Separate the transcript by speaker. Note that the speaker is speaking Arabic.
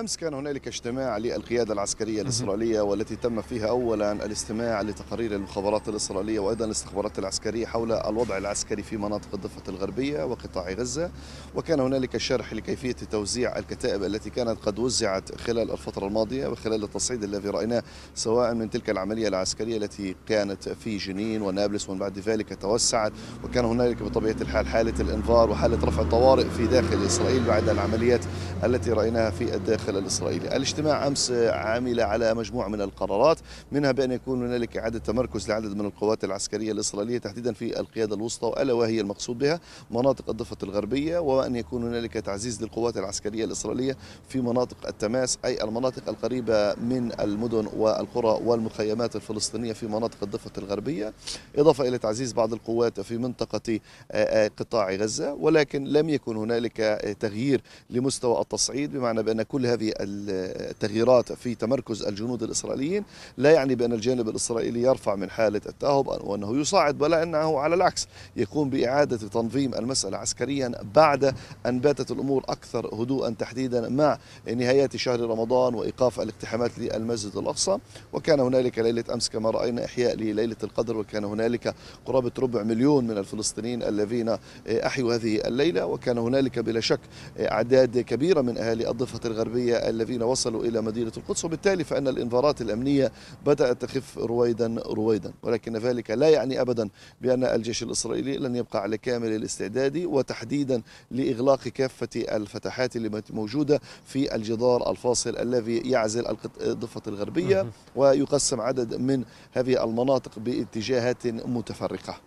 Speaker 1: أمس كان هنالك اجتماع للقيادة العسكرية الإسرائيلية والتي تم فيها أولا الاستماع لتقارير المخابرات الإسرائيلية وأيضا الاستخبارات العسكرية حول الوضع العسكري في مناطق الضفة الغربية وقطاع غزة وكان هنالك شرح لكيفية توزيع الكتائب التي كانت قد وزعت خلال الفترة الماضية وخلال التصعيد الذي رأيناه سواء من تلك العملية العسكرية التي كانت في جنين ونابلس ومن بعد ذلك توسعت وكان هنالك بطبيعة الحال حالة الإنذار وحالة رفع طوارئ في داخل إسرائيل بعد العمليات التي رأيناها في الداخل المدخل الإسرائيلي الاجتماع أمس عمل على مجموعة من القرارات منها بأن يكون هنالك إعادة تمركز لعدد من القوات العسكرية الإسرائيلية تحديدا في القيادة الوسطى ألا وهي المقصود بها مناطق الضفة الغربية وأن يكون هنالك تعزيز للقوات العسكرية الإسرائيلية في مناطق التماس أي المناطق القريبة من المدن والقرى والمخيمات الفلسطينية في مناطق الضفة الغربية إضافة إلى تعزيز بعض القوات في منطقة آه، آه، قطاع غزة ولكن لم يكن هنالك تغيير لمستوى التصعيد بمعنى بأن كل هذه التغييرات في تمركز الجنود الإسرائيليين لا يعني بأن الجانب الإسرائيلي يرفع من حالة التاهب وأنه يصعد بل أنه على العكس يقوم بإعادة تنظيم المسألة عسكريا بعد أن باتت الأمور أكثر هدوءا تحديدا مع نهاية شهر رمضان وإيقاف الاقتحامات للمسجد الأقصى وكان هنالك ليلة أمس كما رأينا إحياء لليلة القدر وكان هنالك قرابة ربع مليون من الفلسطينيين الذين أحيوا هذه الليلة وكان هنالك بلا شك أعداد كبيرة من أهالي الضفة الغربية الحربية الذين وصلوا إلى مدينة القدس وبالتالي فأن الإنذارات الأمنية بدأت تخف رويدا رويدا ولكن ذلك لا يعني أبدا بأن الجيش الإسرائيلي لن يبقى على كامل الاستعداد وتحديدا لإغلاق كافة الفتحات اللي موجودة في الجدار الفاصل الذي يعزل الضفة الغربية ويقسم عدد من هذه المناطق باتجاهات متفرقة